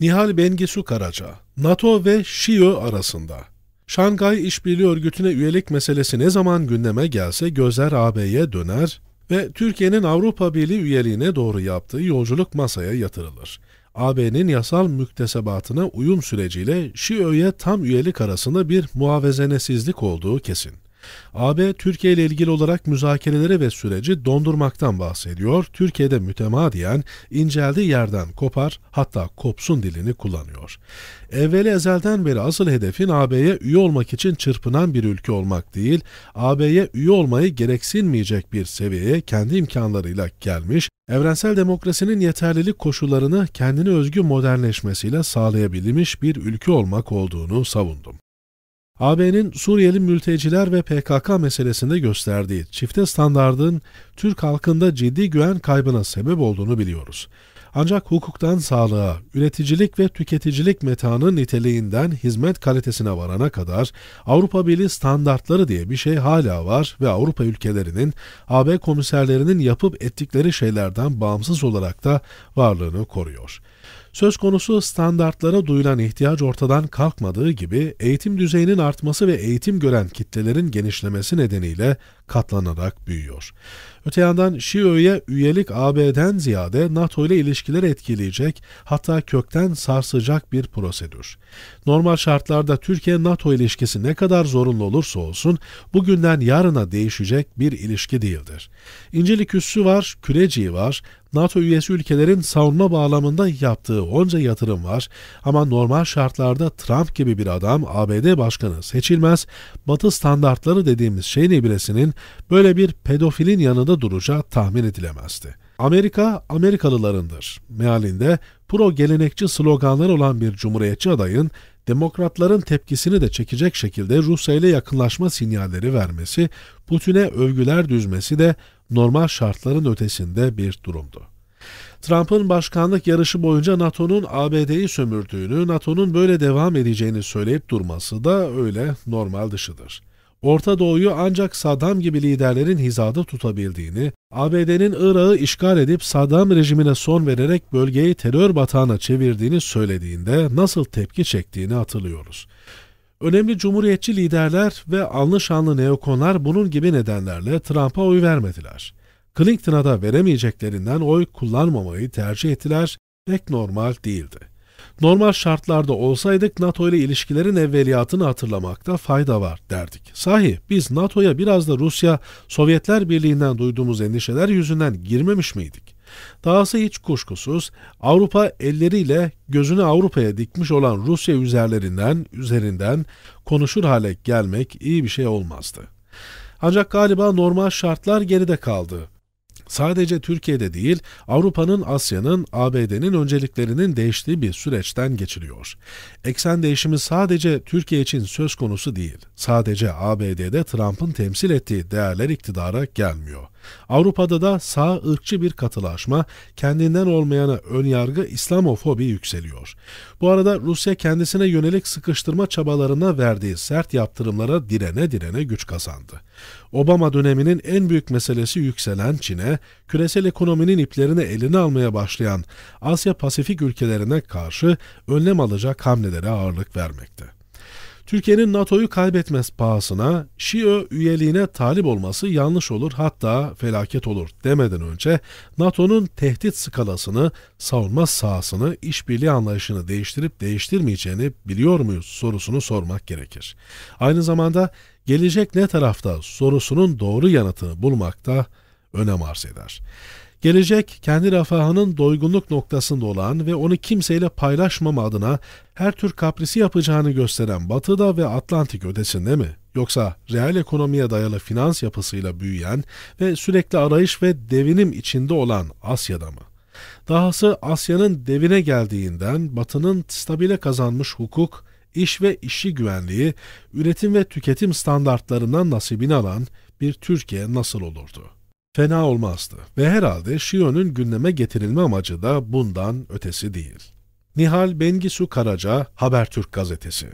Nihal Bengisu Karaca, NATO ve ŞİO arasında Şangay İşbirliği Örgütü'ne üyelik meselesi ne zaman gündeme gelse gözler AB'ye döner ve Türkiye'nin Avrupa Birliği üyeliğine doğru yaptığı yolculuk masaya yatırılır. AB'nin yasal müktesebatına uyum süreciyle ŞİO'ya tam üyelik arasında bir muavezenesizlik olduğu kesin. AB, Türkiye ile ilgili olarak müzakerelere ve süreci dondurmaktan bahsediyor. Türkiye'de mütemadiyen inceldiği yerden kopar hatta kopsun dilini kullanıyor. Evveli ezelden beri asıl hedefin AB'ye üye olmak için çırpınan bir ülke olmak değil, AB'ye üye olmayı gereksinmeyecek bir seviyeye kendi imkanlarıyla gelmiş, evrensel demokrasinin yeterlilik koşullarını kendine özgü modernleşmesiyle sağlayabilmiş bir ülke olmak olduğunu savundum. AB'nin Suriyeli mülteciler ve PKK meselesinde gösterdiği çifte standardın Türk halkında ciddi güven kaybına sebep olduğunu biliyoruz. Ancak hukuktan sağlığa, üreticilik ve tüketicilik metanın niteliğinden hizmet kalitesine varana kadar Avrupa Birliği standartları diye bir şey hala var ve Avrupa ülkelerinin AB komiserlerinin yapıp ettikleri şeylerden bağımsız olarak da varlığını koruyor. Söz konusu standartlara duyulan ihtiyaç ortadan kalkmadığı gibi eğitim düzeyinin artması ve eğitim gören kitlelerin genişlemesi nedeniyle katlanarak büyüyor. Öte yandan Şiö'ye üyelik AB'den ziyade NATO ile ilişkiler etkileyecek hatta kökten sarsacak bir prosedür. Normal şartlarda Türkiye-NATO ilişkisi ne kadar zorunlu olursa olsun bugünden yarına değişecek bir ilişki değildir. İncelik üssü var, küreciği var, NATO üyesi ülkelerin savunma bağlamında yaptığı onca yatırım var ama normal şartlarda Trump gibi bir adam ABD başkanı seçilmez. Batı standartları dediğimiz şeyin ibresinin böyle bir pedofilin yanında duracağı tahmin edilemezdi. Amerika Amerikalılarındır. Mealinde pro gelenekçi sloganlar olan bir cumhuriyetçi adayın demokratların tepkisini de çekecek şekilde Rusya ile yakınlaşma sinyalleri vermesi, Putin'e övgüler düzmesi de normal şartların ötesinde bir durumdu. Trump'ın başkanlık yarışı boyunca NATO'nun ABD'yi sömürdüğünü, NATO'nun böyle devam edeceğini söyleyip durması da öyle normal dışıdır. Orta Doğu'yu ancak Saddam gibi liderlerin hizada tutabildiğini, ABD'nin Irak'ı işgal edip Saddam rejimine son vererek bölgeyi terör batağına çevirdiğini söylediğinde nasıl tepki çektiğini hatırlıyoruz. Önemli cumhuriyetçi liderler ve anlı şanlı neokonlar bunun gibi nedenlerle Trump'a oy vermediler. Clinton'a da veremeyeceklerinden oy kullanmamayı tercih ettiler, pek normal değildi. Normal şartlarda olsaydık NATO ile ilişkilerin evveliyatını hatırlamakta fayda var derdik. Sahi biz NATO'ya biraz da Rusya, Sovyetler Birliği'nden duyduğumuz endişeler yüzünden girmemiş miydik? Dahası hiç kuşkusuz Avrupa elleriyle gözünü Avrupa'ya dikmiş olan Rusya üzerlerinden, üzerinden konuşur hale gelmek iyi bir şey olmazdı. Ancak galiba normal şartlar geride kaldı sadece Türkiye'de değil Avrupa'nın, Asya'nın, ABD'nin önceliklerinin değiştiği bir süreçten geçiliyor. Eksen değişimi sadece Türkiye için söz konusu değil. Sadece ABD'de Trump'ın temsil ettiği değerler iktidara gelmiyor. Avrupa'da da sağ ırkçı bir katılaşma, kendinden olmayana yargı İslamofobi yükseliyor. Bu arada Rusya kendisine yönelik sıkıştırma çabalarına verdiği sert yaptırımlara direne direne güç kazandı. Obama döneminin en büyük meselesi yükselen Çin'e, küresel ekonominin iplerini eline almaya başlayan Asya Pasifik ülkelerine karşı önlem alacak hamlelere ağırlık vermekte. Türkiye'nin NATO'yu kaybetmez pahasına Şiö üyeliğine talip olması yanlış olur hatta felaket olur demeden önce NATO'nun tehdit skalasını, savunma sahasını, işbirliği anlayışını değiştirip değiştirmeyeceğini biliyor muyuz sorusunu sormak gerekir. Aynı zamanda gelecek ne tarafta sorusunun doğru yanıtını bulmak da önem arz eder. Gelecek kendi refahının doygunluk noktasında olan ve onu kimseyle paylaşmama adına her tür kaprisi yapacağını gösteren Batı'da ve Atlantik ötesinde mi? Yoksa reel ekonomiye dayalı finans yapısıyla büyüyen ve sürekli arayış ve devinim içinde olan Asya'da mı? Dahası Asya'nın devine geldiğinden Batı'nın stabile kazanmış hukuk, iş ve işçi güvenliği, üretim ve tüketim standartlarından nasibini alan bir Türkiye nasıl olurdu?'' fena olmazdı ve herhalde Şion'un gündeme getirilme amacı da bundan ötesi değil. Nihal Bengisu Karaca, Habertürk Gazetesi